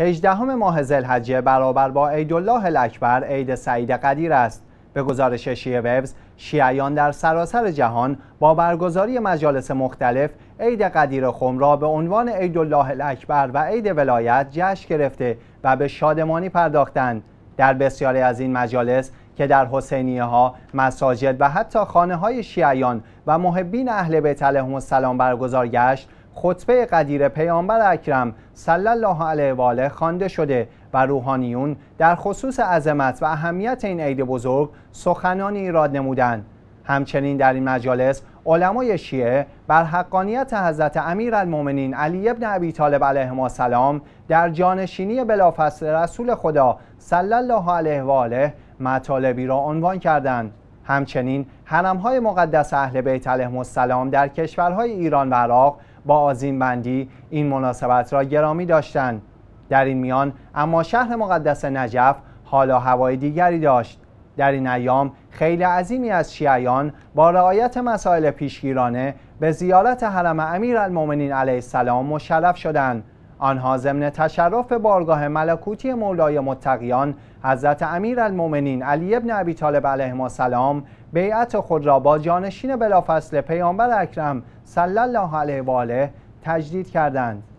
18 ماه زلحجه برابر با الله الاکبر عید سعید قدیر است به گزارش شیعه وبز شیعیان در سراسر جهان با برگزاری مجالس مختلف عید قدیر خم را به عنوان الله الاکبر و عید ولایت جشن گرفته و به شادمانی پرداختند در بسیاری از این مجالس که در حسینیه ها، مساجد و حتی خانه های شیعیان و محبین اهل بیت علیهم السلام برگزار گشت خطبه قدیر پیامبر اکرم صلی الله علیه و آله خوانده شده و روحانیون در خصوص عظمت و اهمیت این عید بزرگ سخنانی ایراد نمودند همچنین در این مجالس علمای شیعه بر حقانیت حضرت امیرالمؤمنین علی ابن ابی طالب علیه سلام در جانشینی بلافصل رسول خدا صلی الله علیه و آله مطالبی را عنوان کردند همچنین حرمهای مقدس اهل بیت علیهم السلام در کشورهای ایران و عراق با بندی این مناسبت را گرامی داشتند در این میان اما شهر مقدس نجف حالا هوای دیگری داشت در این ایام خیلی عظیمی از شیعیان با رعایت مسائل پیشگیرانه به زیارت حرم امیر المومنین علیه السلام مشرف شدند آنها ضمن تشرف بارگاه ملکوتی مولای متقیان حضرت امیر المومنین علی ابن ابی طالب علیه السلام بیعت خود را با جانشین بلافصل پیامبر اکرم صلی الله علیه و آله تجدید کردند